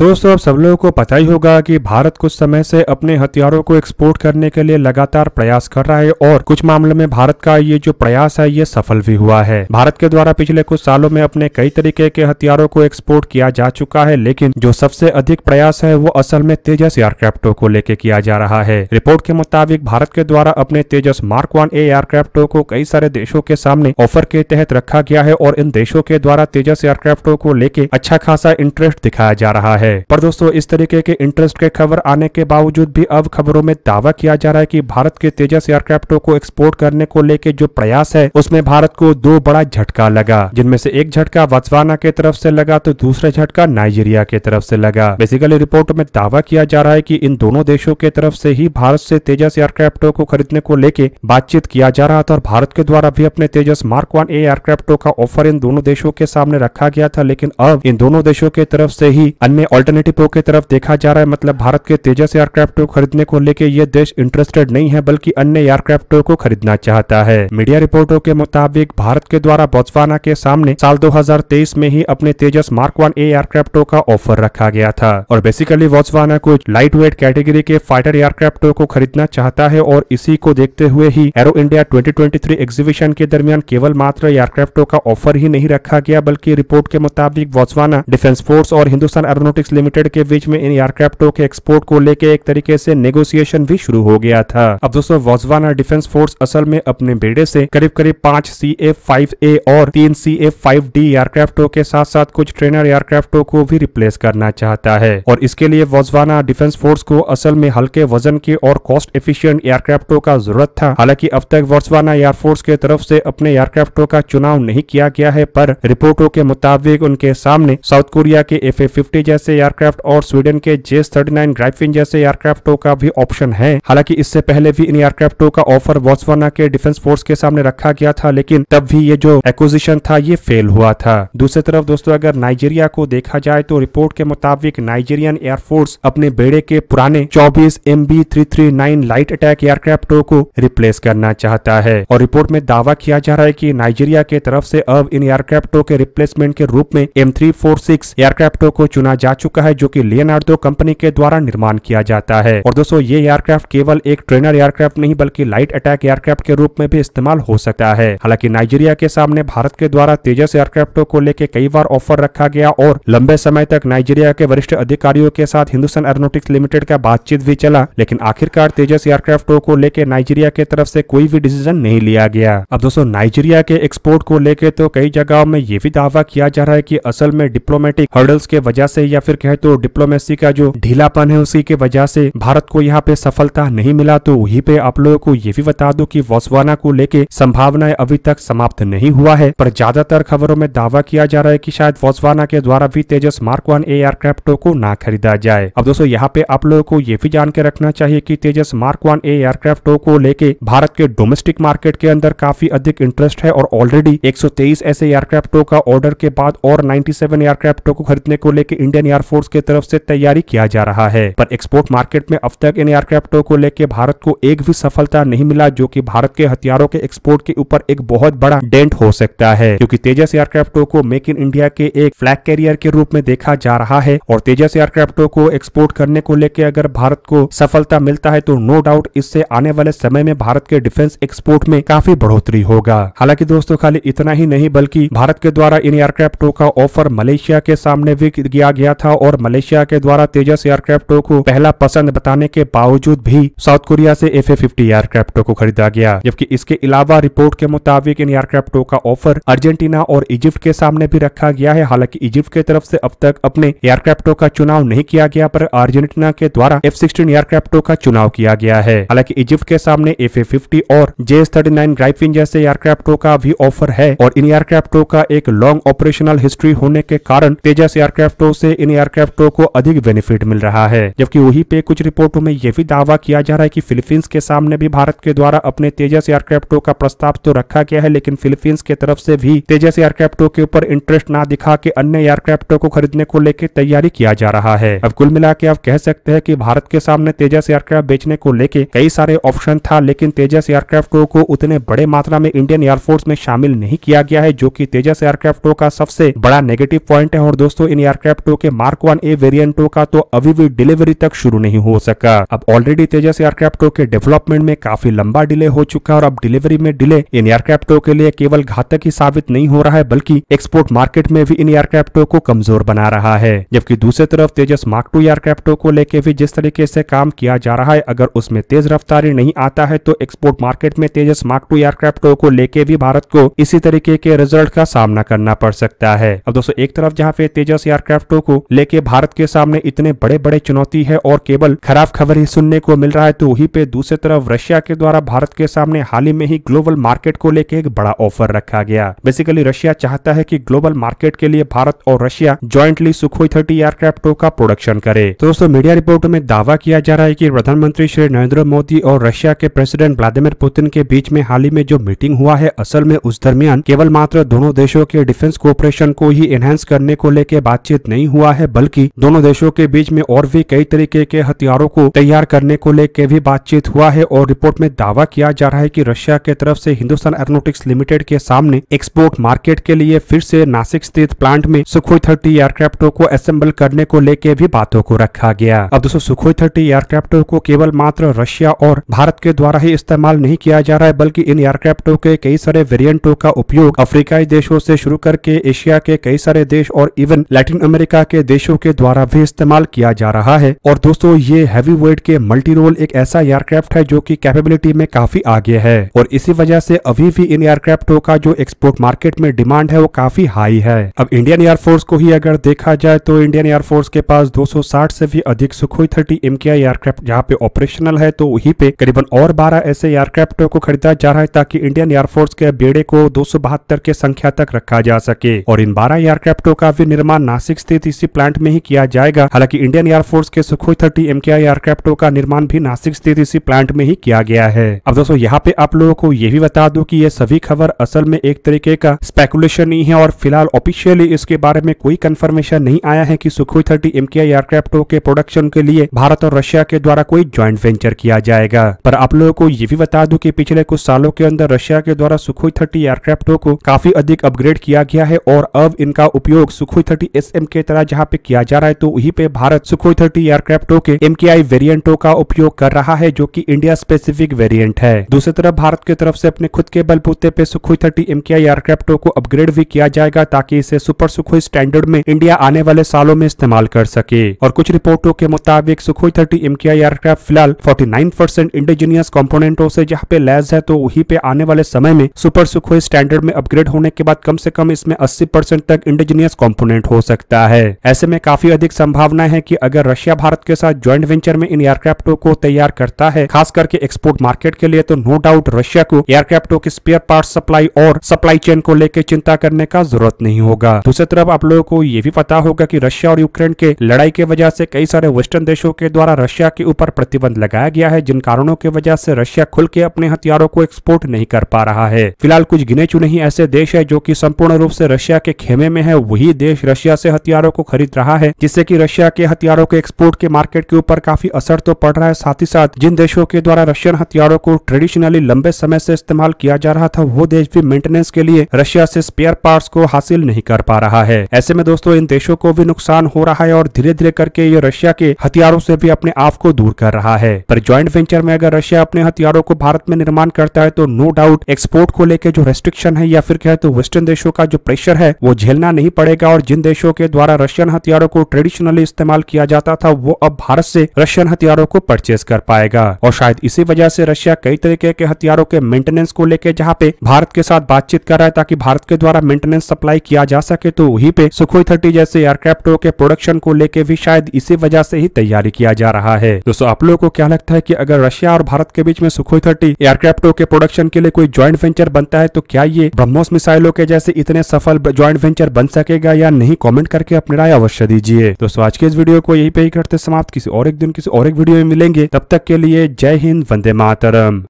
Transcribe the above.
दोस्तों अब सब लोगों को पता ही होगा कि भारत कुछ समय से अपने हथियारों को एक्सपोर्ट करने के लिए लगातार प्रयास कर रहा है और कुछ मामलों में भारत का ये जो प्रयास है ये सफल भी हुआ है भारत के द्वारा पिछले कुछ सालों में अपने कई तरीके के हथियारों को एक्सपोर्ट किया जा चुका है लेकिन जो सबसे अधिक प्रयास है वो असल में तेजस एयरक्राफ्टों को लेके किया जा रहा है रिपोर्ट के मुताबिक भारत के द्वारा अपने तेजस मार्क वन एयरक्राफ्टों को कई सारे देशों के सामने ऑफर के तहत रखा गया है और इन देशों के द्वारा तेजस एयरक्राफ्टों को लेके अच्छा खासा इंटरेस्ट दिखाया जा रहा है है पर दोस्तों इस तरीके के इंटरेस्ट के खबर आने के बावजूद भी अब खबरों में दावा किया जा रहा है की भारत के तेजस एयरक्राफ्टों को एक्सपोर्ट करने को लेकर जो प्रयास है उसमें भारत को दो बड़ा झटका लगा जिनमें से एक झटका वत्सवाना के तरफ से लगा तो दूसरा झटका नाइजीरिया के तरफ से लगा बेसिकली रिपोर्ट में दावा किया जा रहा है कि इन दोनों देशों के तरफ से ही भारत से तेजस एयरक्राफ्टों को खरीदने को लेके बातचीत किया जा रहा था और भारत के द्वारा भी अपने तेजस मार्क वन एयरक्राफ्टों का ऑफर इन दोनों देशों के सामने रखा गया था लेकिन अब इन दोनों देशों के तरफ से ही अन्य ऑल्टरनेटिव की तरफ देखा जा रहा है मतलब भारत के तेजस एयरक्राफ्ट को खरीदने को लेकर यह देश इंटरेस्टेड नहीं है बल्कि अन्य एयरक्राफ्ट को खरीदना चाहता है मीडिया रिपोर्टों के मुताबिक भारत के द्वारा बोत्सवाना के सामने साल 2023 में ही अपने तेजस मार्क वन ए एयरक्राफ्टों का ऑफर रखा गया था और बेसिकली बोत्सवाना को लाइट वेट कैटेगरी के फाइटर एयरक्राफ्ट को खरीदना चाहता है और इसी को देखते हुए ही एरो इंडिया ट्वेंटी एग्जीबिशन के दरमियान केवल मात्र एयरक्राफ्टों का ऑफर ही नहीं रखा गया बल्कि रिपोर्ट के मुताबिक बोत्सवाना डिफेंस फोर्स और हिंदुस्तान एरोनोटिक्स एरोनॉटिक्स लिमिटेड के बीच में इन एयरक्राफ्टों के एक्सपोर्ट को लेकर एक तरीके से नेगोशिएशन भी शुरू हो गया था अब दोस्तों वोजवाना डिफेंस फोर्स असल में अपने बेड़े से करीब करीब पांच सी ए फाइव ए और तीन सी ए फाइव डी एयरक्राफ्टों के साथ साथ कुछ ट्रेनर एयरक्राफ्टों को भी रिप्लेस करना चाहता है और इसके लिए वोजवाना डिफेंस फोर्स को असल में हल्के वजन के और कॉस्ट एफिशियंट एयरक्राफ्टों का जरूरत था हालांकि अब तक वोजवाना एयरफोर्स के तरफ से अपने एयरक्राफ्टों का चुनाव नहीं किया गया है पर रिपोर्टों के मुताबिक उनके सामने साउथ कोरिया के एफ जैसे एयरक्राफ्ट और स्वीडन के जे थर्टी नाइन ग्राइफिन जैसे एयरक्राफ्टों का भी ऑप्शन है हालांकि इससे पहले भी इन एयरक्राफ्टों का ऑफर बोत्सवाना के डिफेंस फोर्स के सामने रखा गया था लेकिन तब भी ये जो एक्विजिशन था ये फेल हुआ था दूसरी तरफ दोस्तों अगर नाइजीरिया को देखा जाए तो रिपोर्ट के मुताबिक नाइजीरियन एयरफोर्स अपने बेड़े के पुराने चौबीस M B three three nine light attack एयरक्राफ्टों को रिप्लेस करना चाहता है और रिपोर्ट में दावा किया जा रहा है की नाइजीरिया के तरफ ऐसी अब इन एयरक्राफ्टों के रिप्लेसमेंट के रूप में एम थ्री फोर सिक्स एयरक्राफ्टों को चुना जा चुका है जो कि लियनार्डो कंपनी के द्वारा निर्माण किया जाता है और दोस्तों ये एयरक्राफ्ट केवल एक ट्रेनर एयरक्राफ्ट नहीं बल्कि लाइट अटैक एयरक्राफ्ट के रूप में भी इस्तेमाल हो सकता है हालांकि नाइजीरिया के सामने भारत के द्वारा तेजस एयरक्राफ्टों को लेकर कई बार ऑफर रखा गया और लंबे समय तक नाइजीरिया के वरिष्ठ अधिकारियों के साथ हिंदुस्तान एरोनोटिक्स लिमिटेड का बातचीत भी चला लेकिन आखिरकार तेजस एयरक्राफ्टों को लेकर नाइजीरिया के तरफ ऐसी कोई भी डिसीजन नहीं लिया गया अब दोस्तों नाइजीरिया के एक्सपोर्ट को लेकर तो कई जगहों में ये भी दावा किया जा रहा है की असल में डिप्लोमेटिक हर्डल्स के वजह ऐसी या फिर कहे तो डिप्लोमेसी का जो ढीलापन है उसी के वजह से भारत को यहाँ पे सफलता नहीं मिला तो वही पे आप लोगों को ये भी बता दो की बोस्वाना को लेके संभावनाएं अभी तक समाप्त नहीं हुआ है पर ज्यादातर खबरों में दावा किया जा रहा है की शायद बोस्वाना के द्वारा भी तेजस मार्क वन एयरक्राफ्टों को ना खरीदा जाए अब दोस्तों यहाँ पे आप लोगों को ये भी जान के रखना चाहिए की तेजस मार्क वन एयरक्राफ्टों को लेके भारत के डोमेस्टिक मार्केट के अंदर काफी अधिक इंटरेस्ट है और ऑलरेडी 123 ऐसे एयरक्राफ्टों का ऑर्डर के बाद और 97 एयरक्राफ्टों को खरीदने को लेकर इंडियन एयरफोर्स की तरफ से तैयारी किया जा रहा है पर एक्सपोर्ट मार्केट में अब तक इन एयरक्राफ्टों को लेकर भारत को एक भी सफलता नहीं मिला जो की भारत के हथियारों के एक्सपोर्ट के ऊपर एक बहुत बड़ा डेंट हो सकता है क्यूँकी तेजस एयरक्राफ्टों को मेक इन इंडिया के एक फ्लैग कैरियर के रूप में देखा जा रहा है और तेजस एयरक्राफ्टों को एक्सपोर्ट करने को लेकर अगर भारत को सफलता मिलता है तो नो डाउट इससे आने वाले समय में भारत के डिफेंस एक्सपोर्ट में काफी बढ़ोतरी होगा हालांकि दोस्तों खाली इतना ही नहीं बल्कि भारत के द्वारा इन एयरक्राफ्टों का ऑफर मलेशिया के सामने भी किया गया था था और मलेशिया के द्वारा तेजस एयरक्राफ्टों को पहला पसंद बताने के बावजूद भी साउथ कोरिया से एफ ए फिफ्टी एयरक्राफ्टों को खरीदा गया जबकि इसके अलावा रिपोर्ट के मुताबिक इन एयरक्राफ्टों का ऑफर अर्जेंटीना और इजिप्ट के सामने भी रखा गया है हालांकि इजिप्ट के तरफ से अब तक अपने एयरक्राफ्टों का चुनाव नहीं किया गया पर अर्जेंटीना के द्वारा एफ सिक्सटीन एयरक्राफ्टों का चुनाव किया गया है हालांकि इजिप्ट के सामने एफ ए फिफ्टी और J S thirty nine Gripen जैसे एयरक्राफ्टों का भी ऑफर है और इन एयरक्राफ्टों का एक लॉन्ग ऑपरेशनल हिस्ट्री होने के कारण तेजस एयरक्राफ्टों से इन एयरक्राफ्टों को अधिक बेनिफिट मिल रहा है जबकि वही पे कुछ रिपोर्टों में यह भी दावा किया जा रहा है की फिलीपींस के सामने भी भारत के द्वारा अपने तेजस एयरक्राफ्टों का प्रस्ताव तो रखा गया है लेकिन फिलीपींस के तरफ से भी तेजस एयरक्राफ्टों के ऊपर इंटरेस्ट ना दिखा के अन्य एयरक्राफ्टों को खरीदने को लेकर तैयारी किया जा रहा है अब कुल मिला आप कह सकते हैं की भारत के सामने तेजस एयरक्राफ्ट बेचने को लेके कई सारे ऑप्शन था लेकिन तेजस एयरक्राफ्टों को उतने बड़े मात्रा में इंडियन एयरफोर्स में शामिल नहीं किया गया है जो की तेजस एयरक्राफ्टों का सबसे बड़ा नेगेटिव पॉइंट है और दोस्तों इन एयरक्राफ्टों के मार्क वन ए वेरियंटो का तो अभी भी डिलीवरी तक शुरू नहीं हो सका अब ऑलरेडी तेजस एयरक्राफ्टों के डेवलपमेंट में काफी लंबा डिले हो चुका है और अब डिलीवरी में डिले इन एयरक्राफ्टों के लिए केवल घातक ही साबित नहीं हो रहा है बल्कि एक्सपोर्ट मार्केट में भी इन एयरक्राफ्टो को कमजोर बना रहा है जबकि दूसरी तरफ तेजस मार्क टू एयरक्राफ्टों को लेकर भी जिस तरीके से काम किया जा रहा है अगर उसमें तेज रफ्तारी नहीं आता है तो एक्सपोर्ट मार्केट में तेजस मार्क टू एयरक्राफ्टो को लेके भी भारत को इसी तरीके के रिजल्ट का सामना करना पड़ सकता है अब दोस्तों एक तरफ जहाँ पे तेजस एयरक्राफ्टों को लेके भारत के सामने इतने बड़े बड़े चुनौती है और केवल खराब खबर ही सुनने को मिल रहा है तो वही पे दूसरी तरफ रशिया के द्वारा भारत के सामने हाल ही में ही ग्लोबल मार्केट को लेकर एक बड़ा ऑफर रखा गया बेसिकली रशिया चाहता है की ग्लोबल मार्केट के लिए भारत और Russia jointly Sukhoi thirty aircraft का प्रोडक्शन करे तो दोस्तों मीडिया रिपोर्ट में दावा किया जा रहा है की प्रधानमंत्री श्री नरेंद्र मोदी और रशिया के प्रेसिडेंट व्लादिमिर पुतिन के बीच में हाल ही में जो मीटिंग हुआ है असल में उस दरमियान केवल मात्र दोनों देशों के डिफेंस कोऑपरेशन को ही एनहेंस करने को लेकर बातचीत नहीं हुआ है है बल्कि दोनों देशों के बीच में और भी कई तरीके के हथियारों को तैयार करने को लेकर भी बातचीत हुआ है और रिपोर्ट में दावा किया जा रहा है की रशिया के तरफ ऐसी हिंदुस्तान एरोनोटिक्स लिमिटेड के सामने एक्सपोर्ट मार्केट के लिए फिर से नासिक स्थित प्लांट में सुखोई थर्टी एयरक्राफ्टों को असेंबल करने को लेकर भी बातों को रखा गया अब दोस्तों सुखोई थर्टी एयरक्राफ्टों को केवल मात्र रशिया और भारत के द्वारा ही इस्तेमाल नहीं किया जा रहा है बल्कि इन एयरक्राफ्टों के कई सारे वेरियंटों का उपयोग अफ्रीकाई देशों से शुरू करके एशिया के कई सारे देश और इवन लैटिन अमेरिका के देश देशों के द्वारा भी इस्तेमाल किया जा रहा है और दोस्तों ये हैवी वेट के मल्टी रोल एक ऐसा एयरक्राफ्ट है जो की कैपेबिलिटी में काफी आगे है और इसी वजह से अभी भी इन एयरक्राफ्टों का जो एक्सपोर्ट मार्केट में डिमांड है वो काफी हाई है अब इंडियन एयरफोर्स को ही अगर देखा जाए तो इंडियन एयरफोर्स के पास दो से भी अधिक सुखोई थर्टी एम एयरक्राफ्ट जहाँ पे ऑपरेशनल है तो वही पे करीबन और बारह ऐसे एयरक्राफ्टों को खरीदा जा रहा है ताकि इंडियन एयरफोर्स के बेड़े को दो के संख्या तक रखा जा सके और इन बारह एयरक्राफ्टों का भी निर्माण नासिक स्थित इसी प्लांट में ही किया जाएगा हालांकि इंडियन एयरफोर्स के सुखोई थर्टी एम एयरक्राफ्टो का निर्माण भी नासिक स्थित इसी प्लांट में ही किया गया है अब दोस्तों यहाँ पे आप लोगों को ये भी बता दू की ये सभी खबर असल में एक तरीके का स्पेकुलेशन ही है और फिलहाल ऑफिशियली इसके बारे में कोई कंफर्मेशन नहीं आया है कि सुखोई थर्टी एम एयरक्राफ्टो के प्रोडक्शन के लिए भारत और रशिया के द्वारा कोई ज्वाइंट वेंचर किया जाएगा पर आप लोगों को ये भी बता दूं कि पिछले कुछ सालों के अंदर रशिया के द्वारा सुखोई थर्टी एयरक्राफ्टो को काफी अधिक अपग्रेड किया गया है और अब इनका उपयोग सुखोई थर्टी एस एम के तरह जहाँ यहाँ पे किया जा रहा है तो वही पे भारत सुखोई थर्टी एयरक्राफ्टो के एम वेरियंटो का उपयोग कर रहा है जो की इंडिया स्पेसिफिक वेरियंट है दूसरी तरफ भारत की तरफ से अपने खुद के बलबूते पे सुखोई थर्टी एम एयरक्राफ्टो को अपग्रेड भी किया जाएगा ताकि इसे सुपर सुखोई स्टैंडर्ड में इंडिया आने वाले सालों में इस्तेमाल कर सके और कुछ रिपोर्टों के मुताबिक सुखोई थर्टी एम एयरक्राफ्ट फिलहाल 49 परसेंट इंडिजीनियस कॉम्पोनेटो से जहाँ पे लैस है तो वही पे आने वाले समय में सुपर सुखोई स्टैंडर्ड में अपग्रेड होने के बाद कम से कम इसमें 80 परसेंट तक इंडिजीनियस कॉम्पोनेंट हो सकता है ऐसे में काफी अधिक संभावना है कि अगर रशिया भारत के साथ ज्वाइंट वेंचर में इन एयरक्राफ्टो को तैयार करता है खास करके एक्सपोर्ट मार्केट के लिए तो नो डाउट रशिया को एयरक्राफ्टों के स्पेयर पार्ट सप्लाई और सप्लाई चेन को लेकर चिंता करने का जरूरत नहीं होगा दूसरी तरफ आप लोगों को ये भी पता होगा की रशिया और यूक्रेन के लड़ाई के वजह से कई सारे वेस्टर्न देशों के द्वारा रशिया के ऊपर प्रतिबंध लगाया गया है जिन कारणों की वजह से रशिया खुल के अपने हथियारों को एक्सपोर्ट नहीं कर पा रहा है फिलहाल कुछ गिने चुने ही ऐसे देश है जो की संपूर्ण रूप से रशिया के खेमे में है वही देश रशिया से हथियारों को खरीद प्रभावित रहा है जिससे की रशिया के हथियारों के एक्सपोर्ट के मार्केट के ऊपर काफी असर तो पड़ रहा है साथ ही साथ जिन देशों के द्वारा रशियन हथियारों को ट्रेडिशनली लंबे समय से इस्तेमाल किया जा रहा था वो देश भी मेंटेनेंस के लिए रशिया से स्पेयर पार्ट्स को हासिल नहीं कर पा रहा है ऐसे में दोस्तों इन देशों को भी नुकसान हो रहा है और धीरे धीरे करके ये रशिया के हथियारों से भी अपने आप को दूर कर रहा है पर ज्वाइंट वेंचर में अगर रशिया अपने हथियारों को भारत में निर्माण करता है तो नो डाउट एक्सपोर्ट को लेकर जो रेस्ट्रिक्शन है या फिर क्या तो वेस्टर्न देशों का जो प्रेशर है वो झेलना नहीं पड़ेगा और जिन देशों के द्वारा रशियन हथियारों को ट्रेडिशनली इस्तेमाल किया जाता था वो अब भारत से रशियन हथियारों को परचेज कर पाएगा और शायद इसी वजह से रशिया कई तरीके के हथियारों के मेंटेनेंस को लेकर जहाँ पे भारत के साथ बातचीत कर रहा है ताकि भारत के द्वारा मेंटेनेंस सप्लाई किया जा सके तो वही पे सुखोई थर्टी जैसे एयरक्राफ्टों के प्रोडक्शन को लेकर भी शायद इसी वजह से ही तैयारी किया जा रहा है दोस्तों आप लोगों को क्या लगता है की अगर रशिया और भारत के बीच में सुखोई थर्टी एयरक्राफ्टों के प्रोडक्शन के लिए कोई ज्वाइंट वेंचर बनता है तो क्या ये ब्रह्मोस मिसाइलों के जैसे इतने सफल ज्वाइंट वेंचर बन सकेगा या नहीं कॉमेंट करके अपने राय अवश्य दीजिए दोस्तों आज के इस वीडियो को यही पे ही करते समाप्त किसी और एक दिन किसी और एक वीडियो में मिलेंगे तब तक के लिए जय हिंद वंदे मातरम